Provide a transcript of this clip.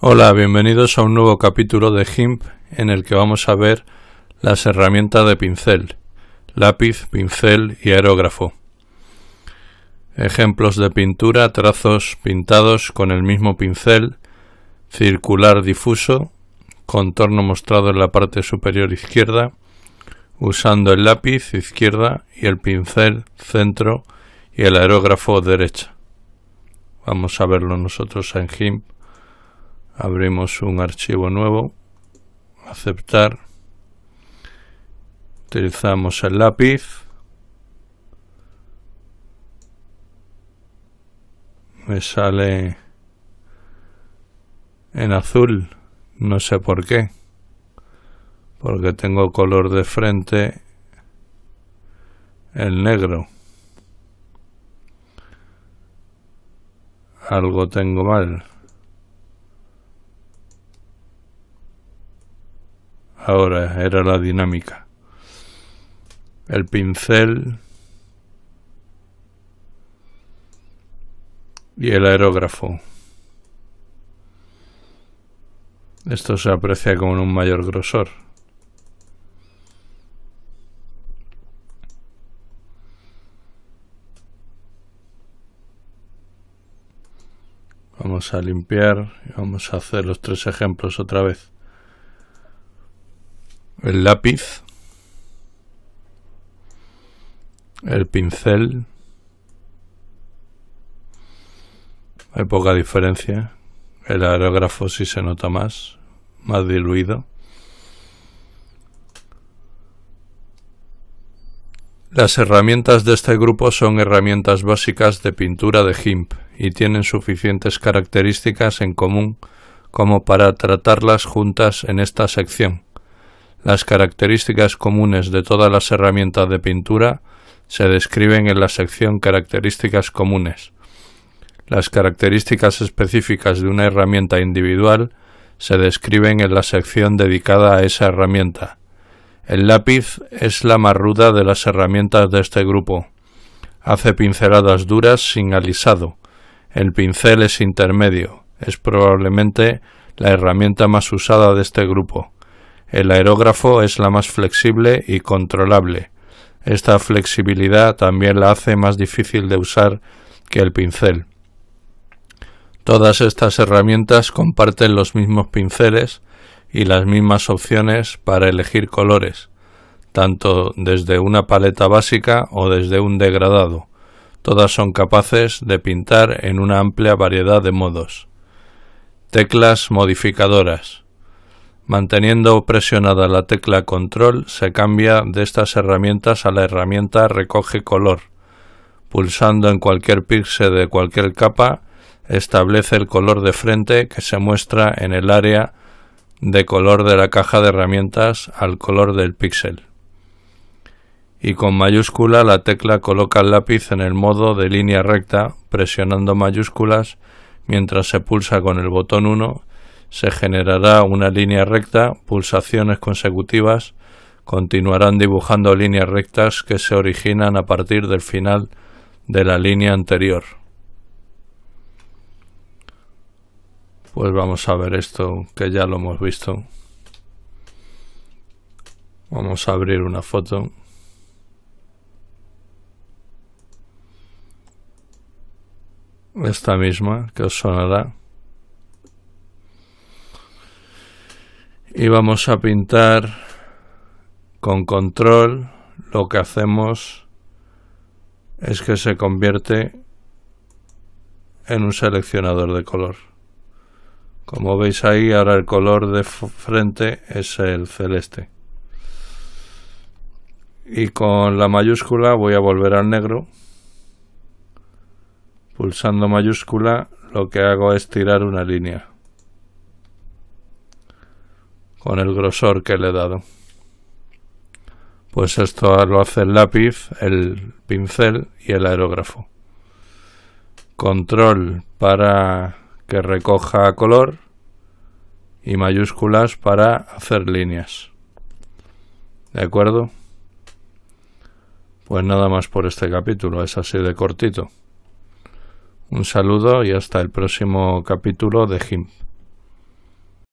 Hola, bienvenidos a un nuevo capítulo de GIMP en el que vamos a ver las herramientas de pincel, lápiz, pincel y aerógrafo. Ejemplos de pintura, trazos pintados con el mismo pincel, circular difuso, contorno mostrado en la parte superior izquierda, usando el lápiz izquierda y el pincel centro y el aerógrafo derecha. Vamos a verlo nosotros en GIMP abrimos un archivo nuevo, aceptar, utilizamos el lápiz, me sale en azul, no sé por qué, porque tengo color de frente el negro. Algo tengo mal. ahora era la dinámica. El pincel y el aerógrafo. Esto se aprecia con un mayor grosor. Vamos a limpiar y vamos a hacer los tres ejemplos otra vez el lápiz, el pincel. Hay poca diferencia. El aerógrafo sí se nota más, más diluido. Las herramientas de este grupo son herramientas básicas de pintura de GIMP y tienen suficientes características en común como para tratarlas juntas en esta sección. Las características comunes de todas las herramientas de pintura se describen en la sección Características comunes. Las características específicas de una herramienta individual se describen en la sección dedicada a esa herramienta. El lápiz es la más ruda de las herramientas de este grupo. Hace pinceladas duras sin alisado. El pincel es intermedio. Es probablemente la herramienta más usada de este grupo. El aerógrafo es la más flexible y controlable. Esta flexibilidad también la hace más difícil de usar que el pincel. Todas estas herramientas comparten los mismos pinceles y las mismas opciones para elegir colores, tanto desde una paleta básica o desde un degradado. Todas son capaces de pintar en una amplia variedad de modos. Teclas modificadoras. Manteniendo presionada la tecla Control se cambia de estas herramientas a la herramienta Recoge color. Pulsando en cualquier píxel de cualquier capa establece el color de frente que se muestra en el área de color de la caja de herramientas al color del píxel. Y con mayúscula la tecla coloca el lápiz en el modo de línea recta presionando mayúsculas mientras se pulsa con el botón 1 se generará una línea recta, pulsaciones consecutivas continuarán dibujando líneas rectas que se originan a partir del final de la línea anterior. Pues vamos a ver esto que ya lo hemos visto. Vamos a abrir una foto. Esta misma que os sonará. y vamos a pintar con control lo que hacemos es que se convierte en un seleccionador de color como veis ahí ahora el color de frente es el celeste y con la mayúscula voy a volver al negro pulsando mayúscula lo que hago es tirar una línea con el grosor que le he dado. Pues esto lo hace el lápiz, el pincel y el aerógrafo. Control para que recoja color y mayúsculas para hacer líneas. ¿De acuerdo? Pues nada más por este capítulo, es así de cortito. Un saludo y hasta el próximo capítulo de GIMP.